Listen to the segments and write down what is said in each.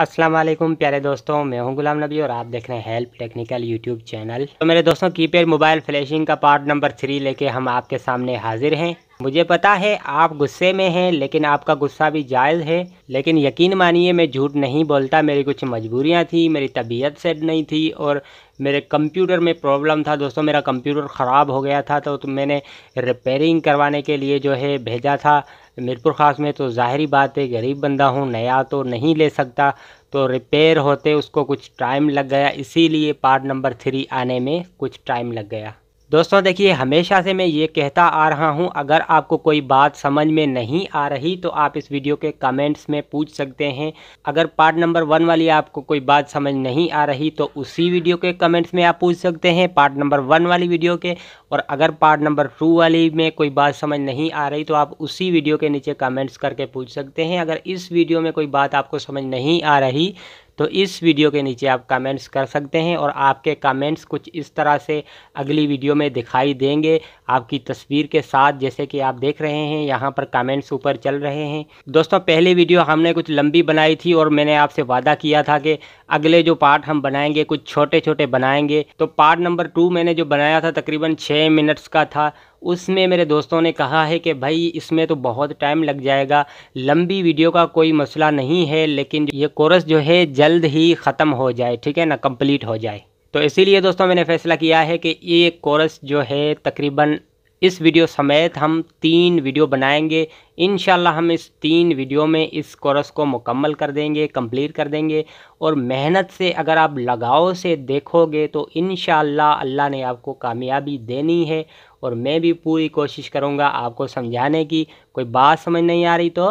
अस्सलाम वालेकुम प्यारे दोस्तों मैं हूं गुलाम नबी और आप देख रहे हैं हेल्प टेक्निकल यूट्यूब चैनल तो मेरे दोस्तों कीपैड मोबाइल फ्लैशिंग का पार्ट नंबर थ्री लेके हम आपके सामने हाजिर हैं मुझे पता है आप गुस्से में हैं लेकिन आपका गुस्सा भी जायज़ है लेकिन यकीन मानिए मैं झूठ नहीं बोलता मेरी कुछ मजबूरियां थी मेरी तबीयत सेट नहीं थी और मेरे कंप्यूटर में प्रॉब्लम था दोस्तों मेरा कंप्यूटर ख़राब हो गया था तो, तो मैंने रिपेयरिंग करवाने के लिए जो है भेजा था मीरपुर ख़ास में तो ज़ाहिर बात है गरीब बंदा हूँ नया तो नहीं ले सकता तो रिपेयर होते उसको कुछ टाइम लग गया इसीलिए पार्ट नंबर थ्री आने में कुछ टाइम लग गया दोस्तों देखिए हमेशा से मैं ये कहता आ रहा हूँ अगर आपको कोई बात समझ में नहीं आ रही तो आप इस वीडियो के कमेंट्स में पूछ सकते हैं अगर पार्ट नंबर वन वाली आपको कोई बात समझ नहीं आ रही तो उसी वीडियो के कमेंट्स में आप पूछ सकते हैं पार्ट नंबर वन वाली वीडियो के और अगर पार्ट नंबर टू वाली में कोई बात समझ नहीं आ रही तो आप उसी वीडियो के नीचे कमेंट्स करके पूछ सकते हैं अगर इस वीडियो में कोई बात आपको समझ नहीं आ रही तो इस वीडियो के नीचे आप कमेंट्स कर सकते हैं और आपके कमेंट्स कुछ इस तरह से अगली वीडियो में दिखाई देंगे आपकी तस्वीर के साथ जैसे कि आप देख रहे हैं यहाँ पर कमेंट्स ऊपर चल रहे हैं दोस्तों पहली वीडियो हमने कुछ लंबी बनाई थी और मैंने आपसे वादा किया था कि अगले जो पार्ट हम बनाएंगे कुछ छोटे छोटे बनाएंगे तो पार्ट नंबर टू मैंने जो बनाया था तकरीबन छः मिनट्स का था उसमें मेरे दोस्तों ने कहा है कि भाई इसमें तो बहुत टाइम लग जाएगा लंबी वीडियो का कोई मसला नहीं है लेकिन ये कोर्स जो है जल्द ही ख़त्म हो जाए ठीक है ना कंप्लीट हो जाए तो इसीलिए दोस्तों मैंने फैसला किया है कि ये कोर्स जो है तकरीबन इस वीडियो समेत हम तीन वीडियो बनाएंगे इन हम इस तीन वीडियो में इस कोर्स को मुकम्मल कर देंगे कंप्लीट कर देंगे और मेहनत से अगर आप लगाव से देखोगे तो इन अल्लाह ने आपको कामयाबी देनी है और मैं भी पूरी कोशिश करूँगा आपको समझाने की कोई बात समझ नहीं आ रही तो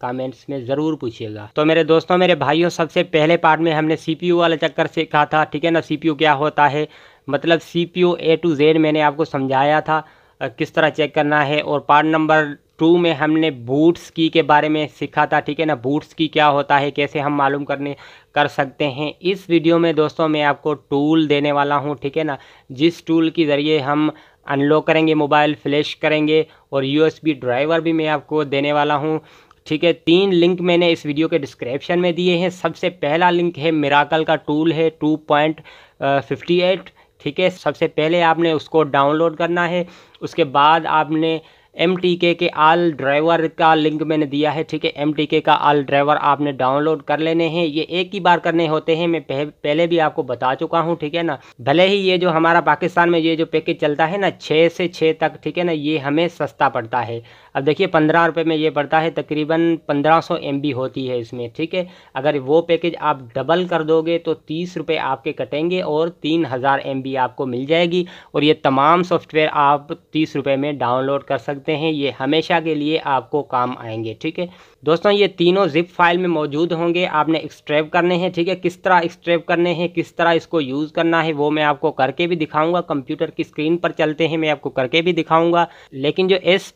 कमेंट्स में ज़रूर पूछिएगा तो मेरे दोस्तों मेरे भाइयों सबसे पहले पार्ट में हमने यू वाला चक्कर सीखा था ठीक है ना यू क्या होता है मतलब C U A to Z मैंने आपको समझाया था किस तरह चेक करना है और पार्ट नंबर टू में हमने बूट्स की के बारे में सीखा था ठीक है ना बूट्स की क्या होता है कैसे हम मालूम करने कर सकते हैं इस वीडियो में दोस्तों मैं आपको टूल देने वाला हूँ ठीक है ना जिस टूल के ज़रिए हम अनलॉक करेंगे मोबाइल फ्लैश करेंगे और यूएसबी ड्राइवर भी मैं आपको देने वाला हूँ ठीक है तीन लिंक मैंने इस वीडियो के डिस्क्रिप्शन में दिए हैं सबसे पहला लिंक है मिराकल का टूल है टू पॉइंट फिफ्टी एट ठीक है सबसे पहले आपने उसको डाउनलोड करना है उसके बाद आपने एम टी के के आल ड्राइवर का लिंक मैंने दिया है ठीक है एम टी के का आल ड्राइवर आपने डाउनलोड कर लेने हैं ये एक ही बार करने होते हैं मैं पह, पहले भी आपको बता चुका हूँ ठीक है ना भले ही ये जो हमारा पाकिस्तान में ये जो पैकेज चलता है ना छः से छः तक ठीक है ना ये हमें सस्ता पड़ता है अब देखिए पंद्रह रुपये में ये पड़ता है तकरीबन पंद्रह सौ एम बी होती है इसमें ठीक है अगर वो पैकेज आप डबल कर दोगे तो तीस रुपये आपके कटेंगे और तीन हज़ार एम बी आपको मिल जाएगी और ये तमाम सॉफ्टवेयर आप तीस रुपये में डाउनलोड कर सकते हैं ये हमेशा के लिए आपको काम आएंगे ठीक है दोस्तों ये तीनों जिप फाइल में मौजूद होंगे आपने एक्सट्रैप करने हैं ठीक है किस तरह एक्सट्रैप करने हैं किस तरह इसको यूज़ करना है वो मैं आपको करके भी दिखाऊंगा कंप्यूटर की स्क्रीन पर चलते हैं मैं आपको करके भी दिखाऊंगा लेकिन जो एस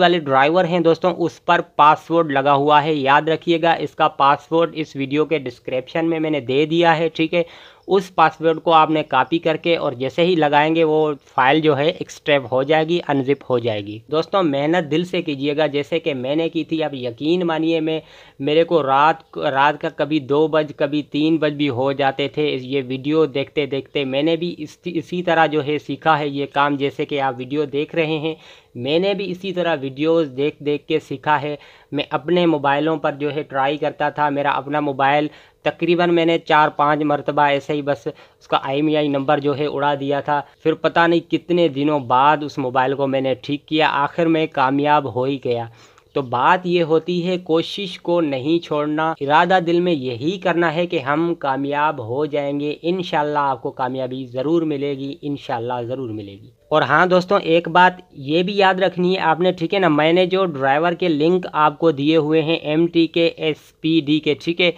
वाले ड्राइवर हैं दोस्तों उस पर पासवर्ड लगा हुआ है याद रखिएगा इसका पासवर्ड इस वीडियो के डिस्क्रिप्शन में मैंने दे दिया है ठीक है उस पासवर्ड को आपने कॉपी करके और जैसे ही लगाएंगे वो फाइल जो है एक्सट्रैप हो जाएगी अनजिप हो जाएगी दोस्तों मेहनत दिल से कीजिएगा जैसे कि मैंने की थी आप यकीन मानिए मैं मेरे को रात रात का कभी दो बज कभी तीन बज भी हो जाते थे ये वीडियो देखते देखते मैंने भी इस, इसी तरह जो है सीखा है ये काम जैसे कि आप वीडियो देख रहे हैं मैंने भी इसी तरह वीडियोस देख देख के सीखा है मैं अपने मोबाइलों पर जो है ट्राई करता था मेरा अपना मोबाइल तकरीबन मैंने चार पाँच मरतबा ऐसे ही बस उसका आई आई नंबर जो है उड़ा दिया था फिर पता नहीं कितने दिनों बाद उस मोबाइल को मैंने ठीक किया आखिर में कामयाब हो ही गया तो बात यह होती है कोशिश को नहीं छोड़ना इरादा दिल में यही करना है कि हम कामयाब हो जाएंगे इन आपको कामयाबी ज़रूर मिलेगी इन ज़रूर मिलेगी और हाँ दोस्तों एक बात ये भी याद रखनी है आपने ठीक है ना मैंने जो ड्राइवर के लिंक आपको दिए हुए हैं M T K S P D के ठीक है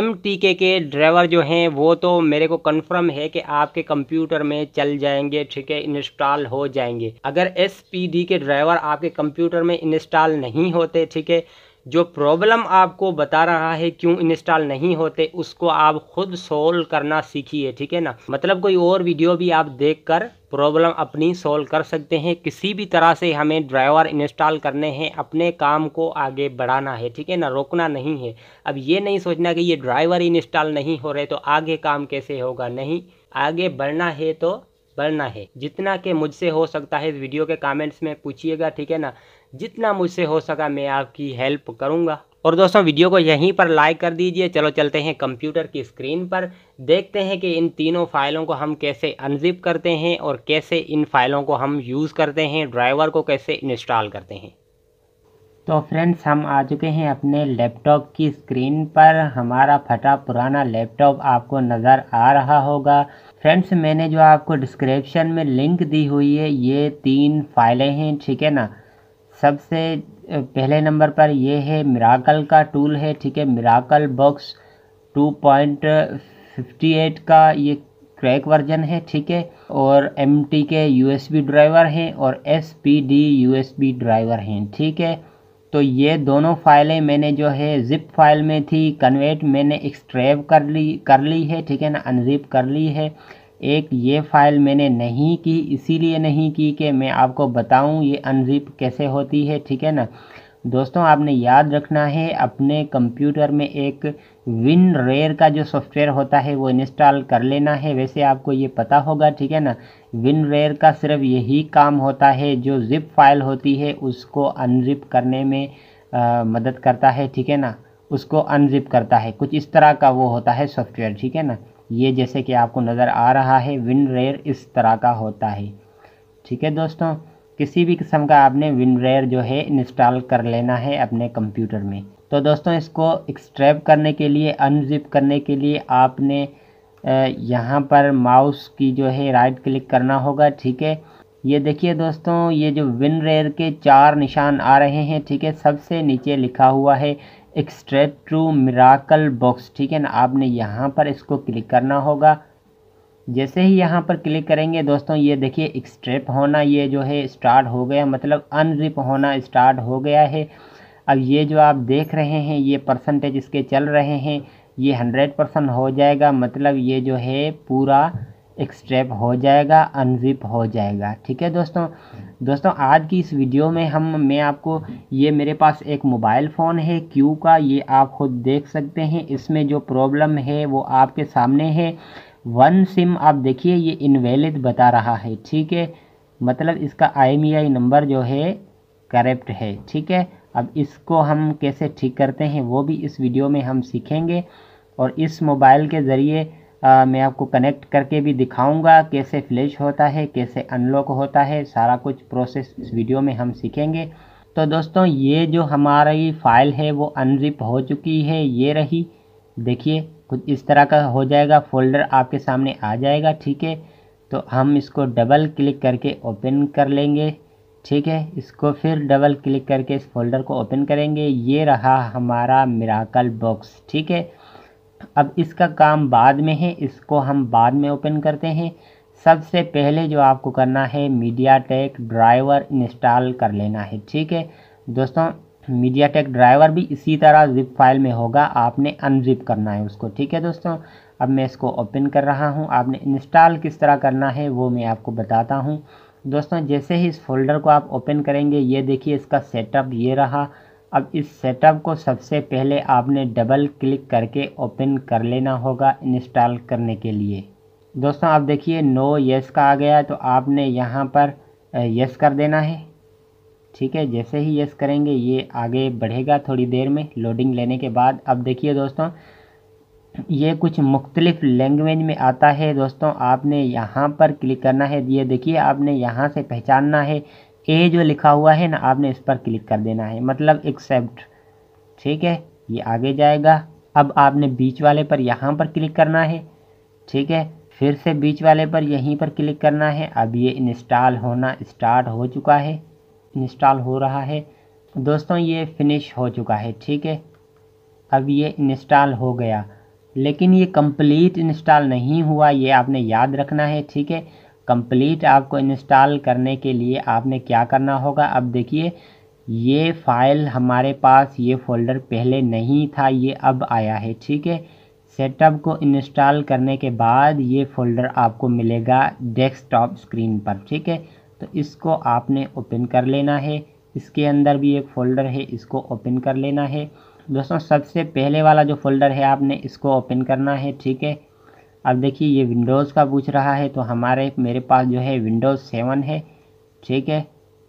एम टी के के ड्राइवर जो हैं वो तो मेरे को कंफर्म है कि आपके कंप्यूटर में चल जाएंगे ठीक है इंस्टॉल हो जाएंगे अगर एस पी डी के ड्राइवर आपके कंप्यूटर में इंस्टॉल नहीं होते ठीक है जो प्रॉब्लम आपको बता रहा है क्यों इंस्टॉल नहीं होते उसको आप खुद सोल्व करना सीखिए ठीक है ना मतलब कोई और वीडियो भी आप देखकर प्रॉब्लम अपनी सोल्व कर सकते हैं किसी भी तरह से हमें ड्राइवर इंस्टॉल करने हैं अपने काम को आगे बढ़ाना है ठीक है ना रोकना नहीं है अब ये नहीं सोचना कि ये ड्राइवर इंस्टॉल नहीं हो रहे तो आगे काम कैसे होगा नहीं आगे बढ़ना है तो बढ़ना है जितना के मुझसे हो सकता है इस वीडियो के कमेंट्स में पूछिएगा ठीक है ना जितना मुझसे हो सका मैं आपकी हेल्प करूँगा और दोस्तों वीडियो को यहीं पर लाइक कर दीजिए चलो चलते हैं कंप्यूटर की स्क्रीन पर देखते हैं कि इन तीनों फाइलों को हम कैसे अनजिप करते हैं और कैसे इन फाइलों को हम यूज़ करते हैं ड्राइवर को कैसे इंस्टॉल करते हैं तो फ्रेंड्स हम आ चुके हैं अपने लैपटॉप की स्क्रीन पर हमारा फटा पुराना लैपटॉप आपको नज़र आ रहा होगा फ्रेंड्स मैंने जो आपको डिस्क्रिप्शन में लिंक दी हुई है ये तीन फाइलें हैं ठीक है ना सबसे पहले नंबर पर ये है मिराकल का टूल है ठीक है मिराकल बॉक्स 2.58 का ये क्रैक वर्जन है ठीक है और M T K U S B driver हैं और S P D U S B driver हैं ठीक है तो ये दोनों फाइलें मैंने जो है जिप फाइल में थी कन्वर्ट मैंने एक्सट्रैव कर ली कर ली है ठीक है ना अनजिप कर ली है एक ये फ़ाइल मैंने नहीं की इसीलिए नहीं की कि मैं आपको बताऊं ये अनजिप कैसे होती है ठीक है ना दोस्तों आपने याद रखना है अपने कंप्यूटर में एक विन रेयर का जो सॉफ्टवेयर होता है वो इंस्टॉल कर लेना है वैसे आपको ये पता होगा ठीक है ना विन रेयर का सिर्फ यही काम होता है जो जिप फाइल होती है उसको अनजिप करने में आ, मदद करता है ठीक है ना उसको अनजिप करता है कुछ इस तरह का वो होता है सॉफ्टवेयर ठीक है ना ये जैसे कि आपको नज़र आ रहा है विन रेयर इस तरह का होता है ठीक है दोस्तों किसी भी किस्म का आपने विन रेयर जो है इंस्टॉल कर लेना है अपने कंप्यूटर में तो दोस्तों इसको एक्सट्रैप करने के लिए अनजिप करने के लिए आपने यहाँ पर माउस की जो है राइट क्लिक करना होगा ठीक है ये देखिए दोस्तों ये जो विन रेयर के चार निशान आ रहे हैं ठीक है सबसे नीचे लिखा हुआ है एक्सट्रेट ट्रू मिराकल बॉक्स ठीक है ना आपने यहाँ पर इसको क्लिक करना होगा जैसे ही यहाँ पर क्लिक करेंगे दोस्तों ये देखिए एक्सट्रेप होना ये जो है स्टार्ट हो गया मतलब अनरिप होना स्टार्ट हो गया है अब ये जो आप देख रहे हैं ये परसेंटेज इसके चल रहे हैं ये हंड्रेड परसेंट हो जाएगा मतलब ये जो है पूरा एक्सट्रैप हो जाएगा अनजिप हो जाएगा ठीक है दोस्तों दोस्तों आज की इस वीडियो में हम मैं आपको ये मेरे पास एक मोबाइल फ़ोन है क्यू का ये आप खुद देख सकते हैं इसमें जो प्रॉब्लम है वो आपके सामने है वन सिम आप देखिए ये इनवेलिड बता रहा है ठीक है मतलब इसका आई नंबर e जो है करेप्ट है ठीक है अब इसको हम कैसे ठीक करते हैं वो भी इस वीडियो में हम सीखेंगे और इस मोबाइल के ज़रिए आ, मैं आपको कनेक्ट करके भी दिखाऊंगा कैसे फ्लैश होता है कैसे अनलॉक होता है सारा कुछ प्रोसेस इस वीडियो में हम सीखेंगे तो दोस्तों ये जो हमारी फ़ाइल है वो अनजिप हो चुकी है ये रही देखिए कुछ इस तरह का हो जाएगा फोल्डर आपके सामने आ जाएगा ठीक है तो हम इसको डबल क्लिक करके ओपन कर लेंगे ठीक है इसको फिर डबल क्लिक करके इस फोल्डर को ओपन करेंगे ये रहा हमारा मिराकल बॉक्स ठीक है अब इसका काम बाद में है इसको हम बाद में ओपन करते हैं सबसे पहले जो आपको करना है मीडिया टेक ड्राइवर इंस्टॉल कर लेना है ठीक है दोस्तों मीडिया टेक ड्राइवर भी इसी तरह जिप फाइल में होगा आपने अनजिप करना है उसको ठीक है दोस्तों अब मैं इसको ओपन कर रहा हूं आपने इंस्टॉल किस तरह करना है वो मैं आपको बताता हूं दोस्तों जैसे ही इस फोल्डर को आप ओपन करेंगे ये देखिए इसका सेटअप ये रहा अब इस सेटअप को सबसे पहले आपने डबल क्लिक करके ओपन कर लेना होगा इंस्टॉल करने के लिए दोस्तों आप देखिए नो यस का आ गया तो आपने यहाँ पर यस कर देना है ठीक है जैसे ही यस करेंगे ये आगे बढ़ेगा थोड़ी देर में लोडिंग लेने के बाद अब देखिए दोस्तों ये कुछ मुख्तलिफ लैंग्वेज में आता है दोस्तों आपने यहाँ पर क्लिक करना है ये देखिए आपने यहाँ से पहचानना है ए जो लिखा हुआ है ना आपने इस पर क्लिक कर देना है मतलब एक्सेप्ट ठीक है ये आगे जाएगा अब आपने बीच वाले पर यहाँ पर क्लिक करना है ठीक है फिर से बीच वाले पर यहीं पर क्लिक करना है अब ये इंस्टॉल होना स्टार्ट हो चुका है इंस्टॉल हो रहा है दोस्तों ये फिनिश हो चुका है ठीक है अब ये इंस्टॉल हो गया लेकिन ये कंप्लीट इंस्टॉल नहीं हुआ ये आपने याद रखना है ठीक है कंप्लीट आपको इंस्टॉल करने के लिए आपने क्या करना होगा अब देखिए ये फाइल हमारे पास ये फोल्डर पहले नहीं था ये अब आया है ठीक है सेटअप को इंस्टॉल करने के बाद ये फोल्डर आपको मिलेगा डेस्कटॉप स्क्रीन पर ठीक है तो इसको आपने ओपन कर लेना है इसके अंदर भी एक फ़ोल्डर है इसको ओपन कर लेना है दोस्तों सबसे पहले वाला जो फोल्डर है आपने इसको ओपन करना है ठीक है अब देखिए ये विंडोज़ का पूछ रहा है तो हमारे मेरे पास जो है विंडोज़ सेवन है ठीक है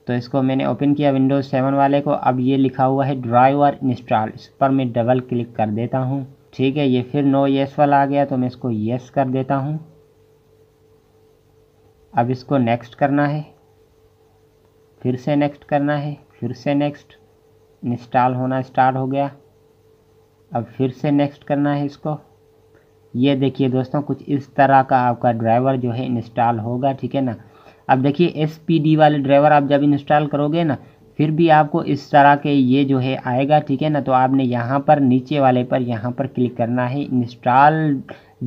तो इसको मैंने ओपन किया विंडोज़ सेवन वाले को अब ये लिखा हुआ है ड्राइवर इंस्टॉल इस पर मैं डबल क्लिक कर देता हूँ ठीक है ये फिर नो येस वाला आ गया तो मैं इसको येस कर देता हूँ अब इसको नेक्स्ट करना है फिर से नेक्स्ट करना है फिर से नेक्स्ट इंस्टॉल होना स्टार्ट हो गया अब फिर से नेक्स्ट करना है इसको ये देखिए दोस्तों कुछ इस तरह का आपका ड्राइवर जो है इंस्टॉल होगा ठीक है ना अब देखिए एस वाले ड्राइवर आप जब इंस्टॉल करोगे ना फिर भी आपको इस तरह के ये जो है आएगा ठीक है ना तो आपने यहाँ पर नीचे वाले पर यहाँ पर क्लिक करना है इंस्टॉल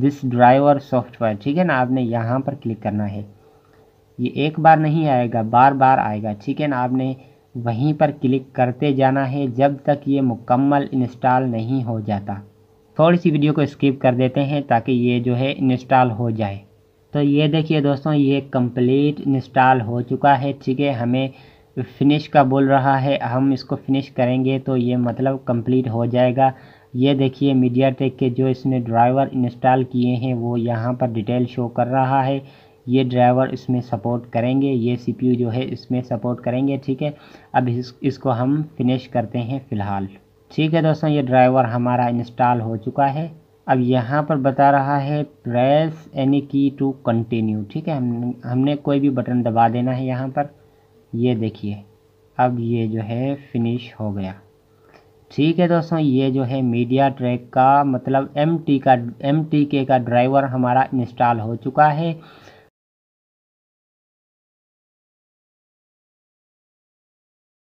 दिस ड्राइवर सॉफ्टवेयर ठीक है ना आपने यहाँ पर क्लिक करना है ये एक बार नहीं आएगा बार बार आएगा ठीक है ना आपने वहीं पर क्लिक करते जाना है जब तक ये मुकम्मल इंस्टॉल नहीं हो जाता थोड़ी सी वीडियो को स्किप कर देते हैं ताकि ये जो है इंस्टॉल हो जाए तो ये देखिए दोस्तों ये कंप्लीट इंस्टॉल हो चुका है ठीक है हमें फिनिश का बोल रहा है हम इसको फिनिश करेंगे तो ये मतलब कंप्लीट हो जाएगा ये देखिए मीडिया टेक के जो इसने ड्राइवर इंस्टॉल किए हैं वो यहाँ पर डिटेल शो कर रहा है ये ड्राइवर इसमें सपोर्ट करेंगे ये सीपीयू जो है इसमें सपोर्ट करेंगे ठीक है अब इस, इसको हम फिनिश करते हैं फ़िलहाल ठीक है दोस्तों ये ड्राइवर हमारा इंस्टॉल हो चुका है अब यहाँ पर बता रहा है press any key to continue ठीक है हम हमने कोई भी बटन दबा देना है यहाँ पर ये देखिए अब ये जो है फिनिश हो गया ठीक है दोस्तों ये जो है मीडिया ट्रैक का मतलब एम टी का एम टी के का ड्राइवर हमारा इंस्टॉल हो चुका है